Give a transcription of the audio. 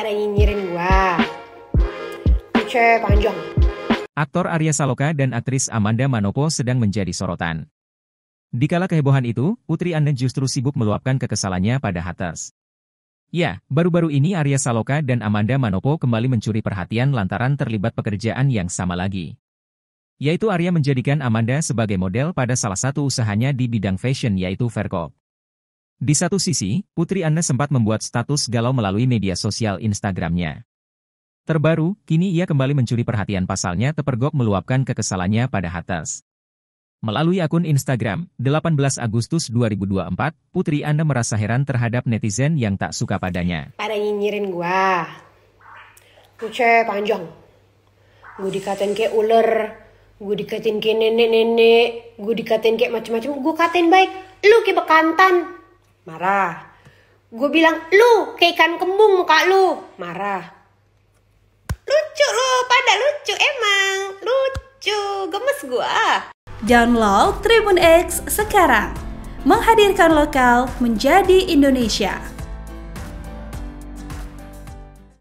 ada nyinyirin gua. Uce panjang. Aktor Arya Saloka dan aktris Amanda Manopo sedang menjadi sorotan. Dikala kehebohan itu, Putri Anne justru sibuk meluapkan kekesalannya pada haters. Ya, baru-baru ini Arya Saloka dan Amanda Manopo kembali mencuri perhatian lantaran terlibat pekerjaan yang sama lagi. Yaitu Arya menjadikan Amanda sebagai model pada salah satu usahanya di bidang fashion yaitu Verkop. Di satu sisi, Putri Anne sempat membuat status galau melalui media sosial Instagramnya. Terbaru, kini ia kembali mencuri perhatian pasalnya terpergok meluapkan kekesalannya pada Hatas. Melalui akun Instagram, 18 Agustus 2024, Putri Anne merasa heran terhadap netizen yang tak suka padanya. Pada nyinyirin gua. Kuce panjang. Gua dikatain kayak ular. Gua dikatain kayak nenek-nenek. Gua dikatain kayak macam-macam. Gua katain baik. Lu kayak bekantan marah. Gue bilang, lu kayak ikan kembung muka lu, marah. Lucu lu, pada lucu emang, lucu, gemes gue. Download Tribun X sekarang, menghadirkan lokal menjadi Indonesia.